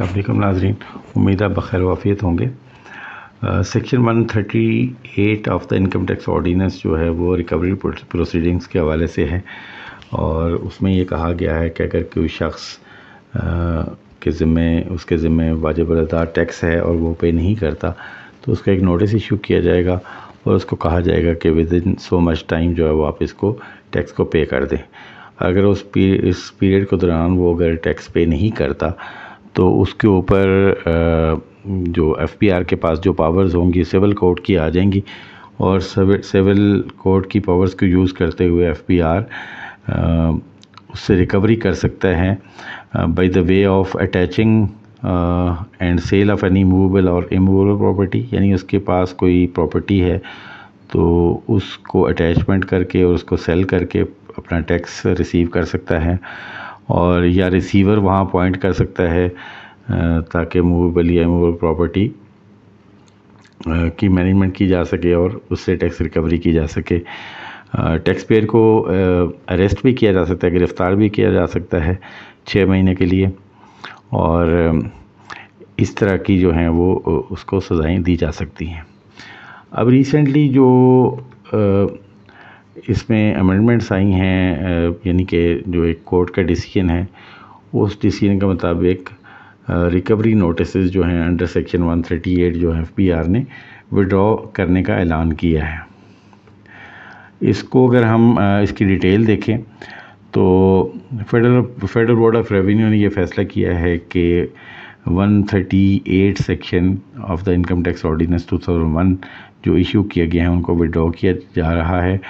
अल्लाम नाजरीन उम्मीद है बखैर वाफ़ियत होंगे section one thirty eight of the income tax ordinance जो है वो रिकवरी प्रोसीडिंग्स के हवाले से है और उसमें ये कहा गया है कि अगर कोई शख्स के ज़िम्मे उसके ज़िम्मे वाजिब अदा टैक्स है और वो पे नहीं करता तो उसका एक नोटिस इशू किया जाएगा और उसको कहा जाएगा कि within so much time जो है वो आप इसको टैक्स को पे कर दें अगर उस पी इस पीरियड के दौरान वो अगर टैक्स पे नहीं करता तो उसके ऊपर जो एफ के पास जो पावर्स होंगी सिविल कोर्ट की आ जाएंगी और सिविल कोर्ट की पावर्स को यूज़ करते हुए एफ उससे रिकवरी कर सकता है by the way of attaching and sale of any movable और इमूवेबल प्रॉपर्टी यानी उसके पास कोई प्रॉपर्टी है तो उसको अटैचमेंट करके और उसको सेल करके अपना टैक्स रिसीव कर सकता है और या रिसीवर वहाँ पॉइंट कर सकता है ताकि मूवेबल या मूवेबल प्रॉपर्टी की मैनेजमेंट की जा सके और उससे टैक्स रिकवरी की जा सके टैक्स पेयर को अरेस्ट भी किया जा सकता है गिरफ़्तार भी किया जा सकता है छः महीने के लिए और इस तरह की जो हैं वो उसको सज़ाएँ दी जा सकती हैं अब रिसेंटली जो इसमें अमेंडमेंट्स आई हैं यानी कि जो एक कोर्ट का डिसीजन है उस डिसीजन के मुताबिक रिकवरी नोटिस जो हैं अंडर सेक्शन 138 जो है पी ने विड्रॉ करने का ऐलान किया है इसको अगर हम इसकी डिटेल देखें तो federal federal board of revenue ने यह फैसला किया है कि 138 section of the income tax ordinance 2001 जो इशू किया गया है उनको विड्रॉ किया जा रहा है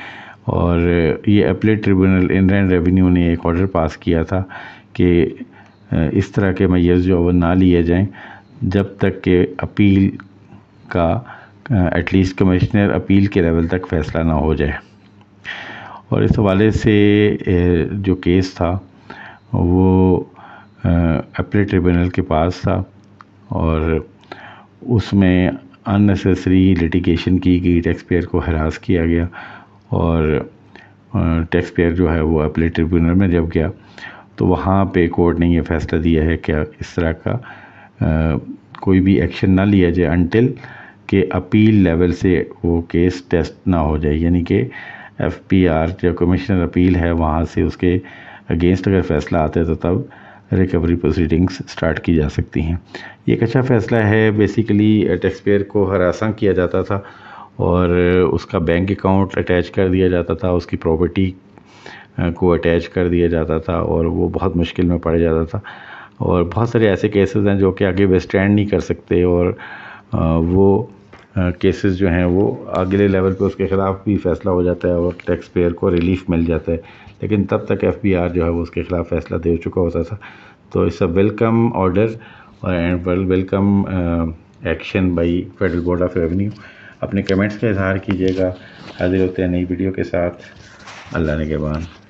और ये अपलेट ट्रिब्यूनल इंडियन रेवेन्यू ने एक ऑर्डर पास किया था कि इस तरह के मैयस जो ना लिए जाएं जब तक के अपील का एटलीस्ट कमिश्नर अपील के लेवल तक फ़ैसला ना हो जाए और इस हवाले से जो केस था वो अपीलेट ट्रिब्यूनल के पास था और उसमें अननेसेसरी लिटिगेशन की गई टैक्स पेयर को हरास किया गया और टैक्स पेयर जो है वो अपले ट्रिब्यूनल में जब गया तो वहाँ पे कोर्ट ने ये फैसला दिया है क्या इस तरह का आ, कोई भी एक्शन ना लिया जाए अनटिल के अपील लेवल से वो केस टेस्ट ना हो जाए यानी कि एफ पी आर जो कमिश्नर अपील है वहाँ से उसके अगेंस्ट अगर फैसला आता है तो तब रिकवरी प्रोसीडिंग्स स्टार्ट की जा सकती हैं ये एक अच्छा फैसला है बेसिकली टैक्सपेयर को हरासा किया जाता था और उसका बैंक अकाउंट अटैच कर दिया जाता था उसकी प्रॉपर्टी को अटैच कर दिया जाता था और वो बहुत मुश्किल में पड़ जाता था और बहुत सारे ऐसे केसेस हैं जो कि आगे वेस्टैंड नहीं कर सकते और वो केसेस जो हैं वो अगले लेवल पे उसके ख़िलाफ़ भी फैसला हो जाता है और टैक्स पेयर को रिलीफ मिल जाता है लेकिन तब तक एफ जो है वो उसके ख़िलाफ़ फैसला दे चुका होता था तो इस welcome order and welcome action by federal board of revenue अपने कमेंट्स का इजहार कीजिएगा हाजिर होते हैं नई वीडियो के साथ अल्लाह ने के